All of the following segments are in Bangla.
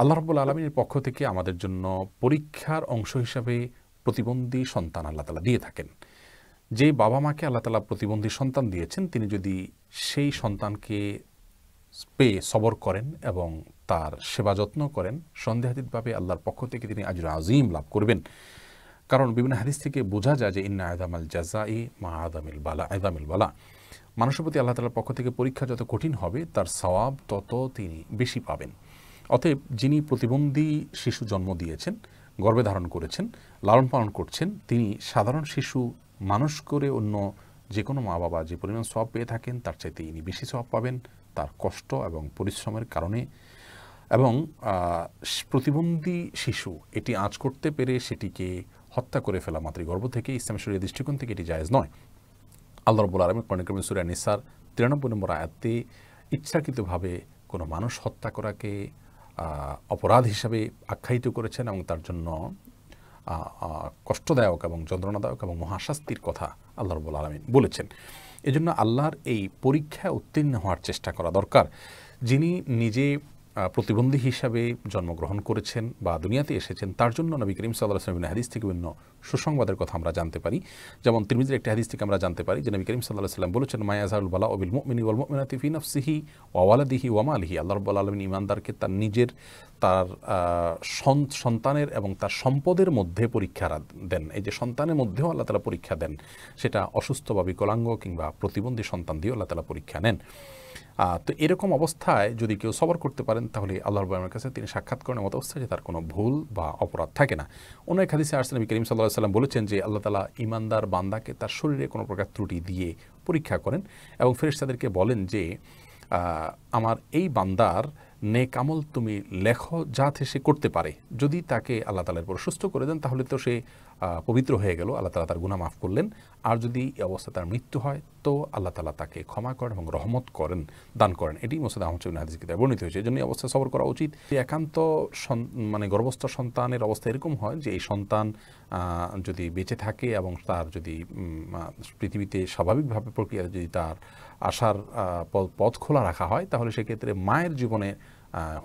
আল্লাহ রব্বুল আলমীর পক্ষ থেকে আমাদের জন্য পরীক্ষার অংশ হিসাবে প্রতিবন্ধী সন্তান আল্লাহ তালা দিয়ে থাকেন যে বাবা মাকে আল্লাহ তালা প্রতিবন্ধী সন্তান দিয়েছেন তিনি যদি সেই সন্তানকে পেয়ে সবর করেন এবং তার সেবা যত্ন করেন সন্দেহাতীতভাবে আল্লাহর পক্ষ থেকে তিনি আজ আজিম লাভ করবেন কারণ বিভিন্ন হাদিস থেকে বোঝা যায় যে ইন্না আদাম আল জাজা ই মা আদামিল বালা আদামিল বালা মানুষের প্রতি আল্লাহ তালার পক্ষ থেকে পরীক্ষা যত কঠিন হবে তার সওয়াব তত তিনি বেশি পাবেন অতএব যিনি প্রতিবন্ধী শিশু জন্ম দিয়েছেন গর্ভে ধারণ করেছেন লালন পালন করছেন তিনি সাধারণ শিশু মানুষ করে অন্য যে কোনো মা বাবা যে পরিমাণ সব পেয়ে থাকেন তার চাইতে ইনি বেশি সব পাবেন তার কষ্ট এবং পরিশ্রমের কারণে এবং প্রতিবন্ধী শিশু এটি আঁচ করতে পেরে সেটিকে হত্যা করে ফেলা মাতৃগর্ভ থেকে ইসলাম শরীয় দৃষ্টিকোণ থেকে এটি জায়েজ নয় আল্লাহ রবুল আলমের কর্ণিক্রমী সুরিয়া নিসার তিরানব্বই নম্বর আয়াতে ইচ্ছাকৃতভাবে কোনো মানুষ হত্যা করাকে অপরাধ হিসাবে আখ্যায়িত করেছেন এবং তার জন্য কষ্টদায়ক এবং যন্ত্রণাদায়ক এবং মহাশাস্তির কথা আল্লাহ রবুল আলমিন বলেছেন এজন্য আল্লাহর এই পরীক্ষা উত্তীর্ণ হওয়ার চেষ্টা করা দরকার যিনি নিজে প্রতিবন্ধী হিসাবে জন্মগ্রহণ করেছেন বা দুনিয়াতে এসেছেন তার জন্য নবী করিম সাল্লাহ সাল্লামের হাদিস থেকে বিভিন্ন সুসংবাদের কথা আমরা জানতে পারি যেমন তিরমিজের একটি হাদিস থেকে আমরা জানতে পারি যে নবী করিম সাল্লাহ সাল্লাম বলেছেন মায়াজাহুল বালা অবিল মিনি ওল মিনাতি ফি নফসিহি ওয়ালাদিহি ওয়ামালিহি আল্লাহ রব্বাল আলমিন ইমানদারকে তার নিজের তার সন্তানের এবং তার সম্পদের মধ্যে পরীক্ষা দেন এই যে সন্তানের মধ্যেও আল্লাহ তালা পরীক্ষা দেন সেটা অসুস্থ বা বিকলাঙ্গ কিংবা প্রতিবন্ধী সন্তান দিয়েও আল্লাহ তালা পরীক্ষা নেন তো এরকম অবস্থায় যদি কেউ সবর করতে পারেন তাহলে আল্লাহ রব্বুল কাছে তিনি সাক্ষাৎ করেন মত অবস্থা যে তার কোনো ভুল বা অপরাধ থাকে না অন্য এক হাদিসে আসলাম করিম সাল্লাহ সাল্লাম বলেছেন যে আল্লাহ তালা ইমানদার বান্দাকে তার শরীরে কোনো প্রকার ত্রুটি দিয়ে পরীক্ষা করেন এবং ফেরেশতাদেরকে বলেন যে আমার এই বান্দার নেক আমল তুমি লেখো থেকে সে করতে পারে যদি তাকে আল্লাহ তালার পর সুস্থ করে দেন তাহলে তো সে পবিত্র হয়ে গেল আল্লাহ তালা তার গুণা মাফ করলেন আর যদি এই অবস্থা তার মৃত্যু হয় তো আল্লাহ তালা তাকে ক্ষমা করেন এবং রহমত করেন দান করেন এটি মোসাদ আহমদ হাদিস কিতাবে বর্ণিত হয়েছে এই জন্য অবস্থা সবর করা উচিত একান্ত মানে গর্ভস্থ সন্তানের অবস্থা এরকম হয় যে এই সন্তান যদি বেঁচে থাকে এবং তার যদি পৃথিবীতে স্বাভাবিকভাবে প্রক্রিয়া যদি তার আসার পথ খোলা রাখা হয় তাহলে সেক্ষেত্রে মায়ের জীবনে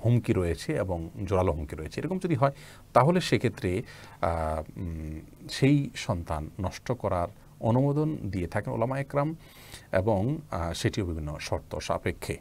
হুমকি রয়েছে এবং জোরালো হুমকি রয়েছে এরকম যদি হয় তাহলে সেক্ষেত্রে সেই সন্তান নষ্ট করার অনুমোদন দিয়ে থাকেন ওলামা একরাম এবং সেটিও বিভিন্ন শর্ত সাপেক্ষে